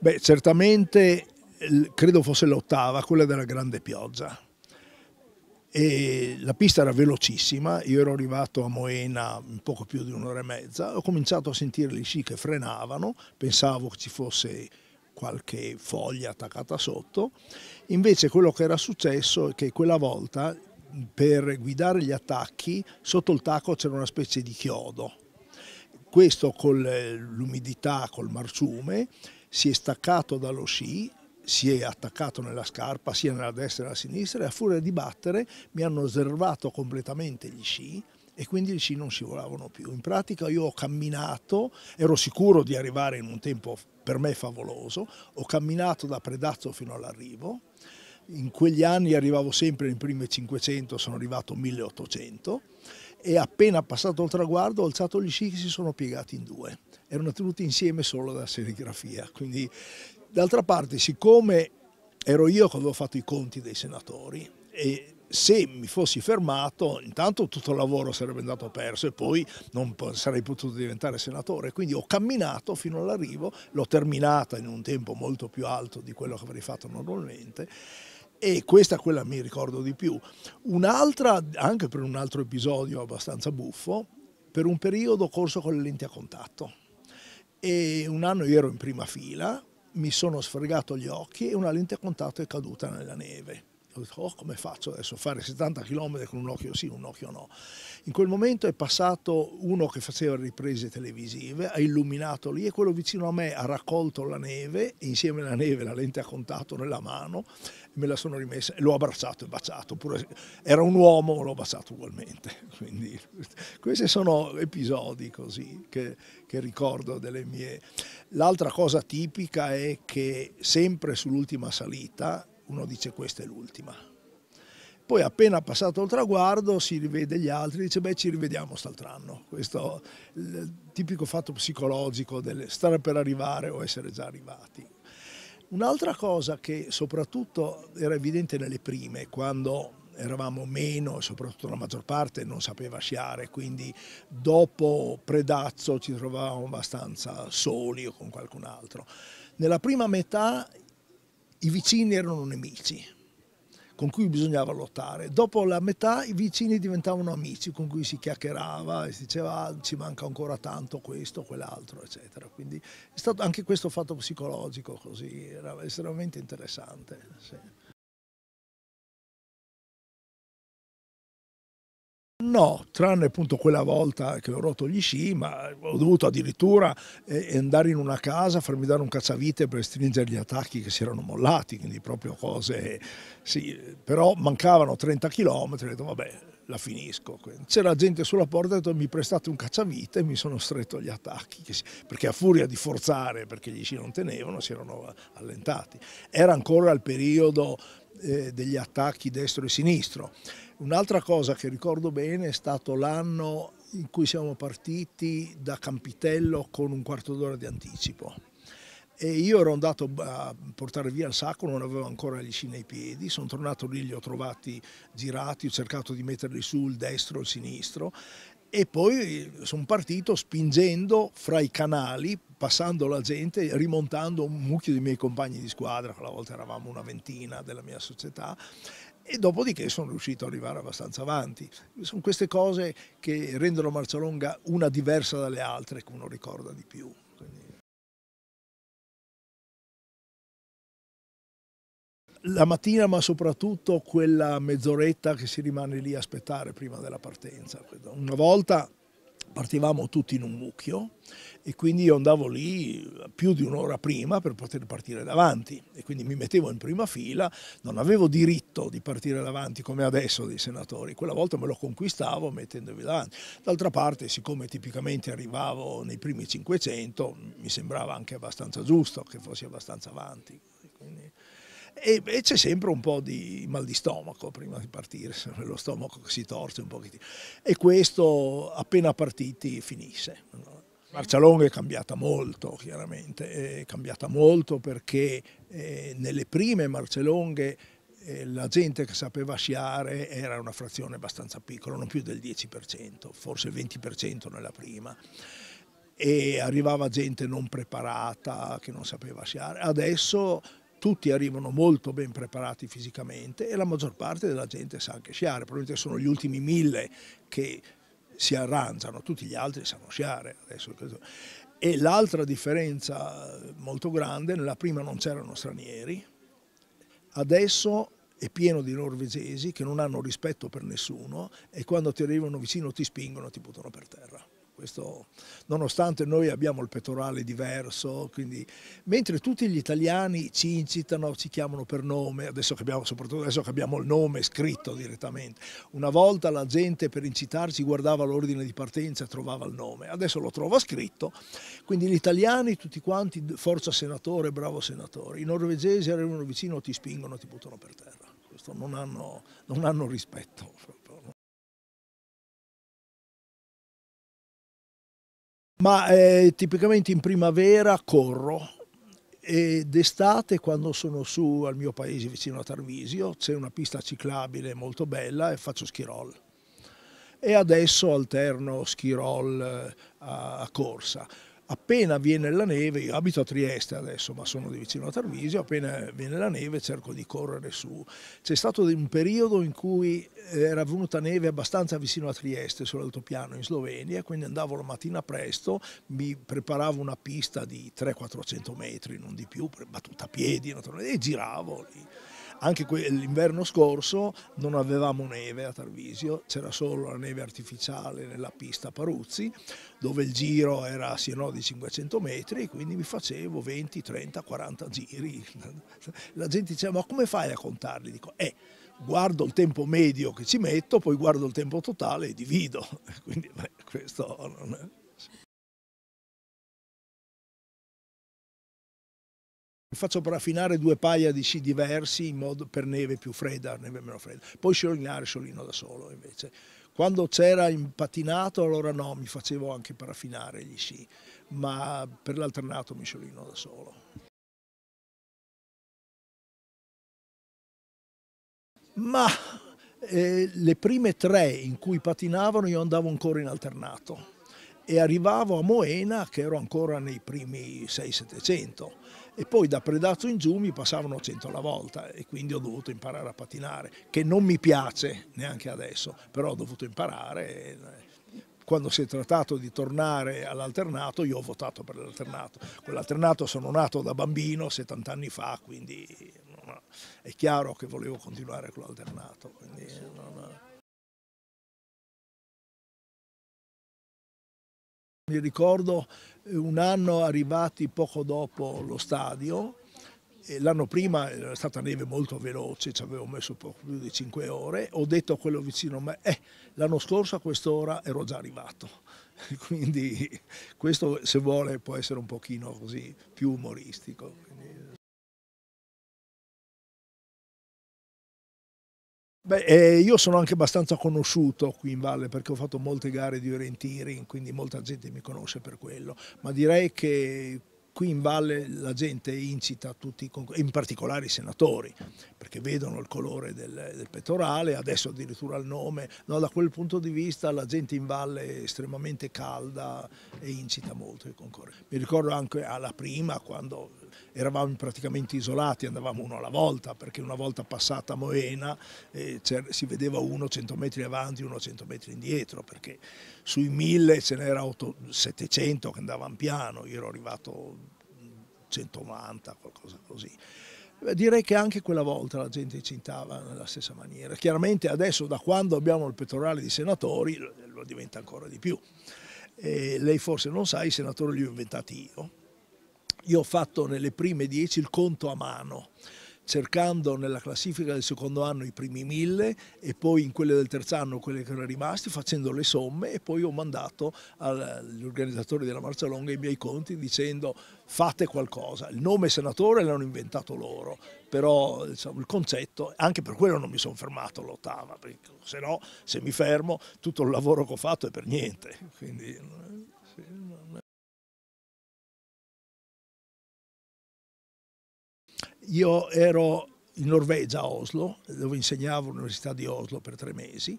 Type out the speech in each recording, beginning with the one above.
Beh, certamente credo fosse l'ottava, quella della grande pioggia. E la pista era velocissima, io ero arrivato a Moena in poco più di un'ora e mezza, ho cominciato a sentire le sci che frenavano, pensavo che ci fosse qualche foglia attaccata sotto, invece quello che era successo è che quella volta per guidare gli attacchi sotto il tacco c'era una specie di chiodo, questo con l'umidità, col marciume, si è staccato dallo sci, si è attaccato nella scarpa sia nella destra che nella sinistra e a furia di battere mi hanno zervato completamente gli sci e quindi gli sci non scivolavano più. In pratica io ho camminato, ero sicuro di arrivare in un tempo per me favoloso, ho camminato da Predazzo fino all'arrivo, in quegli anni arrivavo sempre in prime 500, sono arrivato 1800 e appena passato il traguardo ho alzato gli sci che si sono piegati in due. Erano tenuti insieme solo dalla serigrafia. Quindi, d'altra parte, siccome ero io che avevo fatto i conti dei senatori e se mi fossi fermato, intanto tutto il lavoro sarebbe andato perso e poi non sarei potuto diventare senatore. Quindi ho camminato fino all'arrivo, l'ho terminata in un tempo molto più alto di quello che avrei fatto normalmente e questa quella mi ricordo di più. Un'altra, anche per un altro episodio abbastanza buffo, per un periodo ho corso con le lenti a contatto e un anno io ero in prima fila, mi sono sfregato gli occhi e una lente a contatto è caduta nella neve ho detto, oh, come faccio adesso a fare 70 km con un occhio sì, un occhio no. In quel momento è passato uno che faceva riprese televisive, ha illuminato lì e quello vicino a me ha raccolto la neve, insieme alla neve la lente a contatto nella mano, me la sono rimessa e l'ho abbracciato e baciato. Pure, era un uomo, ma l'ho baciato ugualmente. Quindi, questi sono episodi così che, che ricordo delle mie... L'altra cosa tipica è che sempre sull'ultima salita uno dice questa è l'ultima. Poi appena passato il traguardo si rivede gli altri e dice beh ci rivediamo st'altr'anno. Questo è il tipico fatto psicologico del stare per arrivare o essere già arrivati. Un'altra cosa che soprattutto era evidente nelle prime, quando eravamo meno e soprattutto la maggior parte non sapeva sciare, quindi dopo Predazzo ci trovavamo abbastanza soli o con qualcun altro. Nella prima metà i vicini erano nemici con cui bisognava lottare. Dopo la metà i vicini diventavano amici con cui si chiacchierava e si diceva ah, ci manca ancora tanto questo, quell'altro, eccetera. Quindi è stato anche questo fatto psicologico così, era estremamente interessante. Sì. no, tranne appunto quella volta che ho rotto gli sci, ma ho dovuto addirittura eh, andare in una casa, farmi dare un cacciavite per stringere gli attacchi che si erano mollati, quindi proprio cose, sì, però mancavano 30 km, ho detto vabbè, la finisco. C'era gente sulla porta e ha detto mi prestate un cacciavite e mi sono stretto agli attacchi, perché a furia di forzare, perché gli sci non tenevano, si erano allentati. Era ancora il periodo eh, degli attacchi destro e sinistro. Un'altra cosa che ricordo bene è stato l'anno in cui siamo partiti da Campitello con un quarto d'ora di anticipo e io ero andato a portare via il sacco, non avevo ancora gli sci nei piedi, sono tornato lì, li ho trovati girati, ho cercato di metterli su il destro e il sinistro e poi sono partito spingendo fra i canali, passando la gente, rimontando un mucchio di miei compagni di squadra, quella volta eravamo una ventina della mia società, e dopodiché sono riuscito ad arrivare abbastanza avanti. Sono queste cose che rendono Marcialonga una diversa dalle altre che uno ricorda di più. la mattina ma soprattutto quella mezz'oretta che si rimane lì a aspettare prima della partenza. Una volta partivamo tutti in un mucchio e quindi io andavo lì più di un'ora prima per poter partire davanti e quindi mi mettevo in prima fila, non avevo diritto di partire davanti come adesso dei senatori, quella volta me lo conquistavo mettendovi davanti. D'altra parte, siccome tipicamente arrivavo nei primi 500, mi sembrava anche abbastanza giusto che fossi abbastanza avanti. Quindi... E, e c'è sempre un po' di mal di stomaco prima di partire, sempre lo stomaco che si torce un pochettino. E questo appena partiti finisse. Marcialonga è cambiata molto, chiaramente, è cambiata molto perché eh, nelle prime Marcialonghe eh, la gente che sapeva sciare era una frazione abbastanza piccola, non più del 10%, forse il 20% nella prima e arrivava gente non preparata che non sapeva sciare. Adesso tutti arrivano molto ben preparati fisicamente e la maggior parte della gente sa anche sciare, probabilmente sono gli ultimi mille che si arrangiano, tutti gli altri sanno sciare. Adesso. E l'altra differenza eh, molto grande, nella prima non c'erano stranieri, adesso è pieno di norvegesi che non hanno rispetto per nessuno e quando ti arrivano vicino ti spingono e ti buttano per terra. Questo, nonostante noi abbiamo il pettorale diverso, quindi, mentre tutti gli italiani ci incitano, ci chiamano per nome, adesso che abbiamo, soprattutto adesso che abbiamo il nome scritto direttamente, una volta la gente per incitarci guardava l'ordine di partenza e trovava il nome, adesso lo trova scritto, quindi gli italiani tutti quanti, forza senatore, bravo senatore, i norvegesi arrivano vicino, ti spingono, ti buttano per terra, questo non hanno, non hanno rispetto. Proprio, no? Ma eh, tipicamente in primavera corro e d'estate quando sono su al mio paese vicino a Tarvisio c'è una pista ciclabile molto bella e faccio ski E adesso alterno ski eh, a, a corsa appena viene la neve, io abito a Trieste adesso ma sono di vicino a Tarvisio, appena viene la neve cerco di correre su. C'è stato un periodo in cui era venuta neve abbastanza vicino a Trieste, sull'altopiano in Slovenia, quindi andavo la mattina presto, mi preparavo una pista di 300-400 metri, non di più, battuta a piedi naturalmente, e giravo lì. Anche l'inverno scorso non avevamo neve a Tarvisio, c'era solo la neve artificiale nella pista Paruzzi, dove il giro era sì no, di 500 metri, quindi mi facevo 20, 30, 40 giri. La gente diceva, ma come fai a contarli? Dico, eh, guardo il tempo medio che ci metto, poi guardo il tempo totale e divido. Quindi beh, questo non è... faccio raffinare due paia di C diversi in modo per neve più fredda, neve meno fredda. Poi sciolinare sciolino da solo invece. Quando c'era patinato, allora no, mi facevo anche per raffinare gli sci, ma per l'alternato mi sciolino da solo. Ma eh, le prime tre in cui patinavano io andavo ancora in alternato e arrivavo a Moena che ero ancora nei primi 6-700 e poi da Predazzo in giù mi passavano 100 alla volta e quindi ho dovuto imparare a patinare, che non mi piace neanche adesso, però ho dovuto imparare. Eh. Quando si è trattato di tornare all'alternato, io ho votato per l'alternato. Con l'alternato sono nato da bambino 70 anni fa, quindi è chiaro che volevo continuare con l'alternato. Mi ricordo un anno arrivati poco dopo lo stadio, l'anno prima era stata neve molto veloce, ci avevo messo poco più di 5 ore, ho detto a quello vicino a me, eh, l'anno scorso a quest'ora ero già arrivato, quindi questo se vuole può essere un pochino così più umoristico. Quindi, Beh, eh, io sono anche abbastanza conosciuto qui in valle perché ho fatto molte gare di orienteering, quindi molta gente mi conosce per quello, ma direi che qui in valle la gente incita tutti, in particolare i senatori, perché vedono il colore del, del pettorale, adesso addirittura il nome, no, da quel punto di vista la gente in valle è estremamente calda e incita molto i concorrenti. Mi ricordo anche alla prima quando eravamo praticamente isolati, andavamo uno alla volta perché una volta passata Moena eh, si vedeva uno 100 metri avanti, uno 100 metri indietro perché sui 1000 ce n'era 700 che andavano piano, io ero arrivato 190, qualcosa così. Direi che anche quella volta la gente incintava nella stessa maniera. Chiaramente adesso da quando abbiamo il pettorale di senatori lo diventa ancora di più. E lei forse non sa, i senatori li ho inventati io io ho fatto nelle prime dieci il conto a mano cercando nella classifica del secondo anno i primi mille e poi in quelle del terzo anno quelle che erano rimaste facendo le somme e poi ho mandato agli organizzatori della Marcia Longa i miei conti dicendo fate qualcosa. Il nome senatore l'hanno inventato loro, però diciamo, il concetto, anche per quello non mi sono fermato all'ottava, perché se no se mi fermo tutto il lavoro che ho fatto è per niente. Quindi, sì, io ero in Norvegia, a Oslo, dove insegnavo all'Università di Oslo per tre mesi,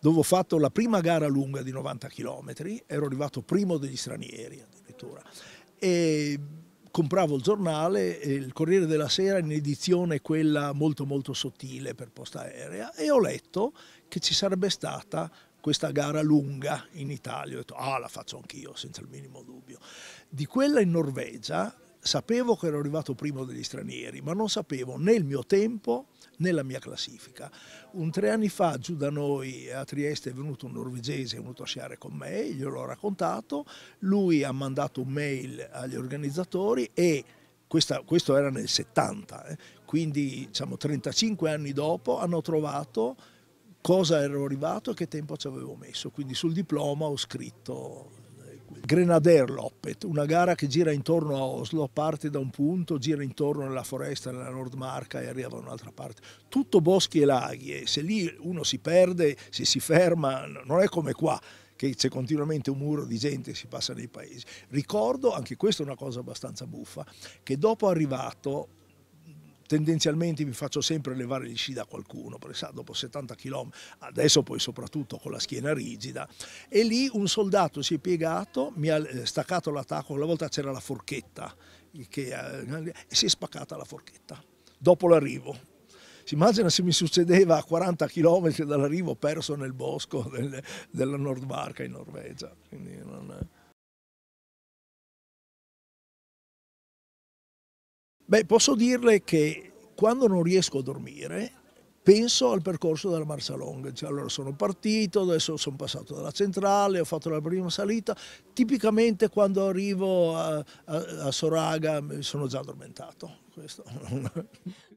dove ho fatto la prima gara lunga di 90 km, ero arrivato primo degli stranieri addirittura, e compravo il giornale, il Corriere della Sera in edizione quella molto molto sottile per posta aerea e ho letto che ci sarebbe stata questa gara lunga in Italia, ho detto ah la faccio anch'io senza il minimo dubbio. Di quella in Norvegia sapevo che ero arrivato primo degli stranieri, ma non sapevo né il mio tempo né la mia classifica. Un tre anni fa giù da noi a Trieste è venuto un norvegese, è venuto a sciare con me, gliel'ho raccontato, lui ha mandato un mail agli organizzatori e questa, questo era nel 70, eh, quindi diciamo 35 anni dopo hanno trovato cosa ero arrivato e che tempo ci avevo messo, quindi sul diploma ho scritto Grenadier-Loppet, una gara che gira intorno a Oslo, parte da un punto, gira intorno nella foresta, nella Nordmarca e arriva da un'altra parte. Tutto boschi e laghi e se lì uno si perde, se si ferma, non è come qua che c'è continuamente un muro di gente che si passa nei paesi. Ricordo, anche questa è una cosa abbastanza buffa, che dopo arrivato tendenzialmente mi faccio sempre levare gli sci da qualcuno, perché sa, dopo 70 km, adesso poi soprattutto con la schiena rigida, e lì un soldato si è piegato, mi ha eh, staccato l'attacco, una volta c'era la forchetta, che, e eh, si è spaccata la forchetta, dopo l'arrivo. Si immagina se mi succedeva a 40 km dall'arrivo perso nel bosco del, della Nordmarca in Norvegia. Quindi non è... Beh, posso dirle che quando non riesco a dormire penso al percorso della marcia Longa. Cioè, allora sono partito, adesso sono passato dalla centrale, ho fatto la prima salita. Tipicamente quando arrivo a, a, a Soraga sono già addormentato. Questo.